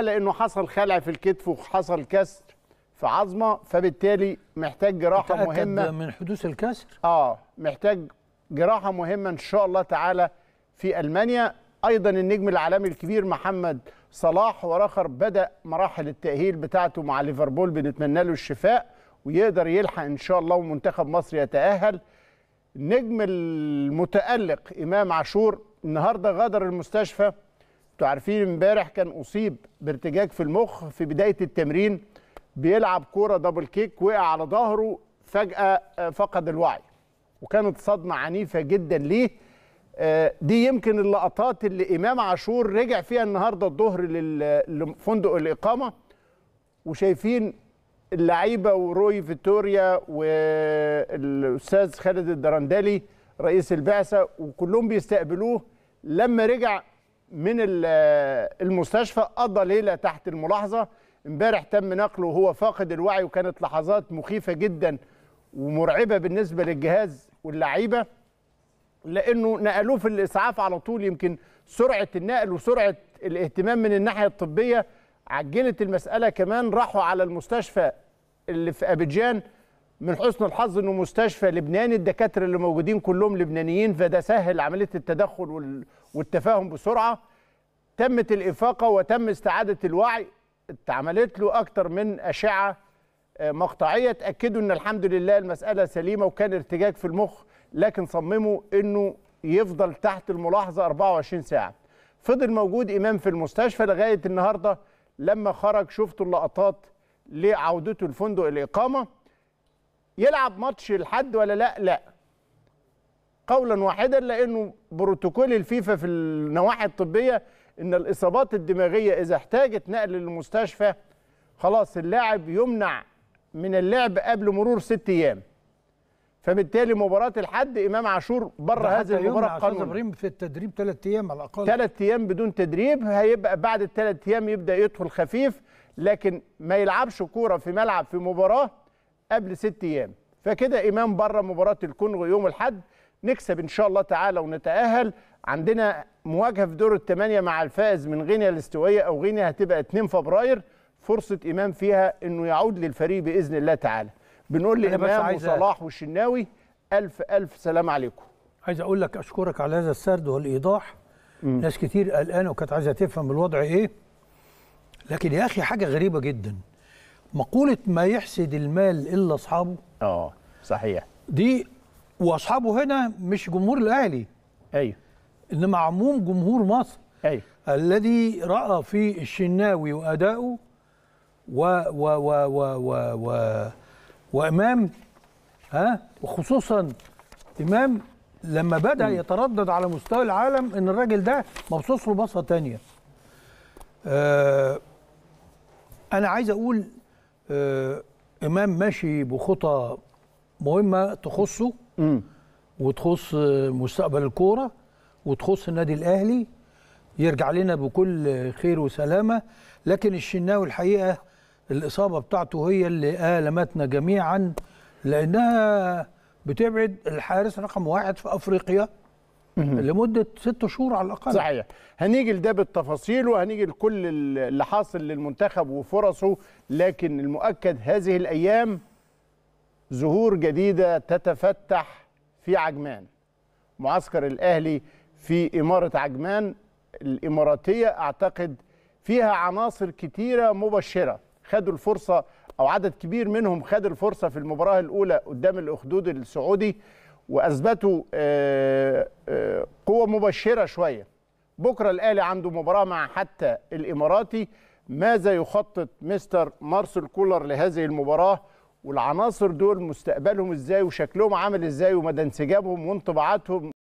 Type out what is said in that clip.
لانه حصل خلع في الكتف وحصل كسر في عظمه فبالتالي محتاج جراحه مهمه من حدوث الكسر اه محتاج جراحه مهمه ان شاء الله تعالى في المانيا ايضا النجم العالمي الكبير محمد صلاح وراخر بدا مراحل التاهيل بتاعته مع ليفربول بنتمنى له الشفاء ويقدر يلحق ان شاء الله ومنتخب مصر يتاهل النجم المتالق امام عاشور النهارده غادر المستشفى انتوا عارفين امبارح كان اصيب بارتجاج في المخ في بدايه التمرين بيلعب كوره دبل كيك وقع على ظهره فجاه آه، فقد الوعي وكانت صدمه عنيفه جدا ليه آه، دي يمكن اللقطات اللي امام عاشور رجع فيها النهارده الظهر لفندق الاقامه وشايفين اللعيبه وروي فيتوريا والاستاذ خالد الدرندلي رئيس البعثه وكلهم بيستقبلوه لما رجع من المستشفى قضى ليله تحت الملاحظه امبارح تم نقله وهو فاقد الوعي وكانت لحظات مخيفه جدا ومرعبه بالنسبه للجهاز واللعيبه لانه نقلوه في الاسعاف على طول يمكن سرعه النقل وسرعه الاهتمام من الناحيه الطبيه عجلت المساله كمان راحوا على المستشفى اللي في ابيجان من حسن الحظ انه مستشفى لبناني الدكاتره اللي موجودين كلهم لبنانيين فده سهل عمليه التدخل والتفاهم بسرعه تمت الافاقه وتم استعاده الوعي اتعملت له اكتر من اشعه آه، مقطعيه تاكدوا ان الحمد لله المساله سليمه وكان ارتجاج في المخ لكن صمموا انه يفضل تحت الملاحظه 24 ساعه فضل موجود امام في المستشفى لغايه النهارده لما خرج شفتوا اللقطات لعودته لفندق الاقامه يلعب ماتش الحد ولا لا لا قولا واحدا لانه بروتوكول الفيفا في النواحي الطبيه ان الاصابات الدماغيه اذا احتاجت نقل للمستشفى خلاص اللاعب يمنع من اللعب قبل مرور ست ايام فبالتالي مباراه الحد امام عاشور بره هذه المباراه قانونا في التدريب ثلاث ايام على الاقل ثلاث ايام بدون تدريب هيبقى بعد الثلاث ايام يبدا يدخل خفيف لكن ما يلعبش كوره في ملعب في مباراه قبل ست ايام فكده امام بره مباراه الكونغو يوم الحد نكسب ان شاء الله تعالى ونتاهل عندنا مواجهه في دور الثمانيه مع الفائز من غينيا الاستوائيه او غينيا هتبقى 2 فبراير فرصه امام فيها انه يعود للفريق باذن الله تعالى بنقول لامام وصلاح والشناوي الف الف سلام عليكم عايز اقول لك اشكرك على هذا السرد والايضاح مم. ناس كتير قلقانه وكانت عايزه تفهم الوضع ايه لكن يا اخي حاجه غريبه جدا مقوله ما يحسد المال الا اصحابه اه صحيح دي واصحابه هنا مش جمهور الاهلي ايوه انما عموم جمهور مصر ايوه الذي راى في الشناوي وادائه و و و و و, و وامام ها وخصوصا امام لما بدا يتردد على مستوى العالم ان الراجل ده مبصوص له بصه ثانيه آه انا عايز اقول آه امام ماشي بخطى مهمه تخصه مم. وتخص مستقبل الكوره وتخص النادي الاهلي يرجع لنا بكل خير وسلامه لكن الشناوي الحقيقه الاصابه بتاعته هي اللي المتنا جميعا لانها بتبعد الحارس رقم واحد في افريقيا لمده ست شهور على الاقل صحيح هنيجي لده بالتفاصيل وهنيجي لكل اللي حاصل للمنتخب وفرصه لكن المؤكد هذه الايام زهور جديدة تتفتح في عجمان معسكر الأهلي في إمارة عجمان الإماراتية أعتقد فيها عناصر كتيرة مبشرة خدوا الفرصة أو عدد كبير منهم خد الفرصة في المباراة الأولى قدام الأخدود السعودي وأثبتوا آه، آه، قوة مبشرة شوية بكرة الأهلي عنده مباراة مع حتى الإماراتي ماذا يخطط مستر مارسيل كولر لهذه المباراه والعناصر دول مستقبلهم ازاي وشكلهم عامل ازاي ومدى انسجابهم وانطباعاتهم